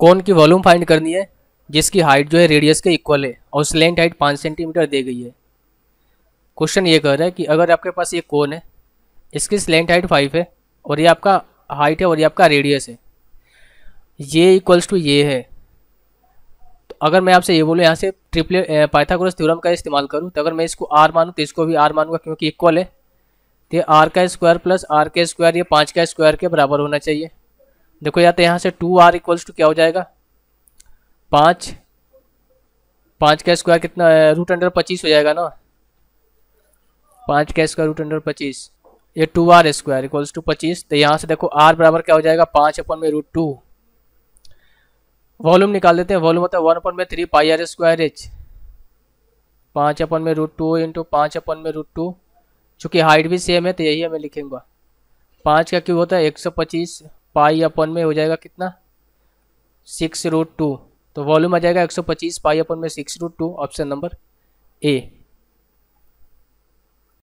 कौन की volume find करनी है जिसकी हाइट जो है रेडियस के इक्वल है और स्लेंट हाइट पाँच सेंटीमीटर दे गई है क्वेश्चन ये कह रहा है कि अगर आपके पास ये कौन है इसकी स्लेंट हाइट फाइव है और ये आपका हाइट है और ये आपका रेडियस है ये इक्वल्स टू ये है तो अगर मैं आपसे ये बोलूँ यहाँ से ट्रिपले पाइथागोरस थ्योरम का इस्तेमाल करूँ तो अगर मैं इसको आर मानूँ तो इसको भी आर मानूंगा क्योंकि इक्वल है तो आर का स्क्वायर प्लस आर के स्क्वायर ये पाँच का स्क्वायर के बराबर होना चाहिए देखो या तो यहाँ से टू आर इक्वल्स टू क्या हो जाएगा पाँच पाँच का स्क्वायर कितना रूट अंडर पच्चीस हो जाएगा ना पाँच का स्क्वायर रूट अंडर पच्चीस ये two R square equals to पच्चीस तो यहाँ से देखो आर बराबर क्या हो जाएगा पाँच अपन में रूट टू वॉल्यूम निकाल देते हैं वॉल्यूम होता है वन अपन में three pi R square H पाँच अपन में रूट टू इंटू पाँच अपन में रूट टू चूँकि हाइट भी सेम है तो यही हमें लिखेंगे पाँच का क्यूब होता है एक सौ पच्चीस पाई अपन में हो जाएगा कितना सिक्स रूट टू तो वॉल्यूम आ जाएगा एक सौ पच्चीस पाई अपन में six root two option number ए